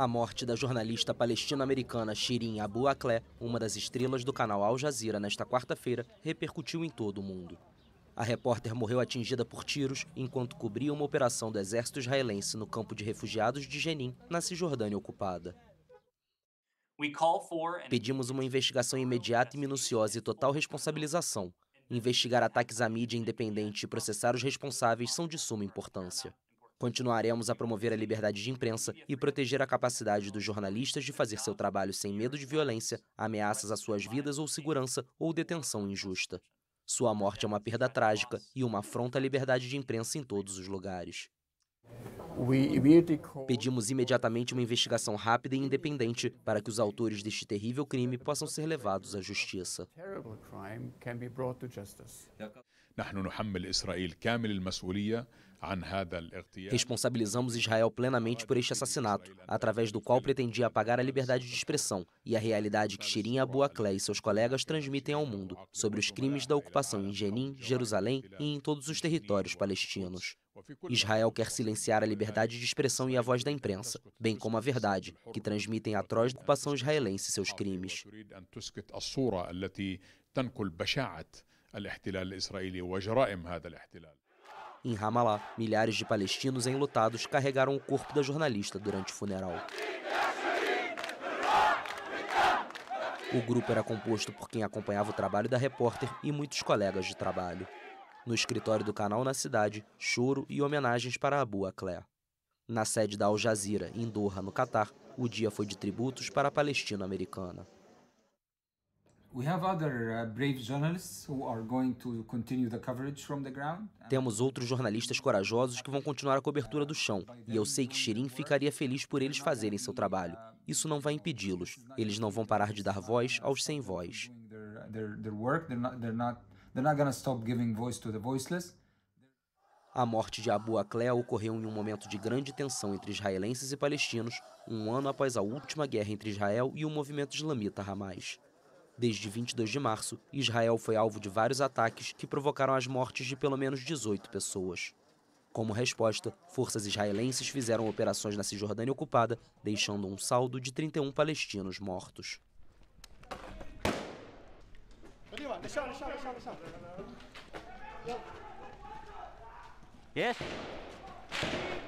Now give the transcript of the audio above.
a morte da jornalista palestino-americana Shirin Abu Akleh, uma das estrelas do canal Al Jazeera nesta quarta-feira, repercutiu em todo o mundo. A repórter morreu atingida por tiros enquanto cobria uma operação do exército israelense no campo de refugiados de Jenin, na Cisjordânia ocupada. Pedimos uma investigação imediata e minuciosa e total responsabilização. Investigar ataques à mídia independente e processar os responsáveis são de suma importância. Continuaremos a promover a liberdade de imprensa e proteger a capacidade dos jornalistas de fazer seu trabalho sem medo de violência, ameaças às suas vidas ou segurança ou detenção injusta. Sua morte é uma perda trágica e uma afronta à liberdade de imprensa em todos os lugares. Pedimos imediatamente uma investigação rápida e independente para que os autores deste terrível crime possam ser levados à justiça. Responsabilizamos Israel plenamente por este assassinato, através do qual pretendia apagar a liberdade de expressão e a realidade que Shirin Abu Akleh e seus colegas transmitem ao mundo sobre os crimes da ocupação em Jenin, Jerusalém e em todos os territórios palestinos. Israel quer silenciar a liberdade de expressão e a voz da imprensa, bem como a verdade, que transmitem a atroz ocupação israelense e seus crimes. Em Ramallah, milhares de palestinos enlutados carregaram o corpo da jornalista durante o funeral. O grupo era composto por quem acompanhava o trabalho da repórter e muitos colegas de trabalho no escritório do canal na cidade, choro e homenagens para a boa Clé. Na sede da Al Jazeera, em Doha, no Catar, o dia foi de tributos para a Palestina americana. Uh, Temos outros jornalistas corajosos que vão continuar a cobertura do chão, e eu sei que Shirin ficaria feliz por eles fazerem seu trabalho. Isso não vai impedi-los. Eles não vão parar de dar voz aos sem voz. A morte de Abu Akleh ocorreu em um momento de grande tensão entre israelenses e palestinos, um ano após a última guerra entre Israel e o movimento islamita Hamas. Desde 22 de março, Israel foi alvo de vários ataques que provocaram as mortes de pelo menos 18 pessoas. Como resposta, forças israelenses fizeram operações na Cisjordânia ocupada, deixando um saldo de 31 palestinos mortos. 下方，上来下来下来上来来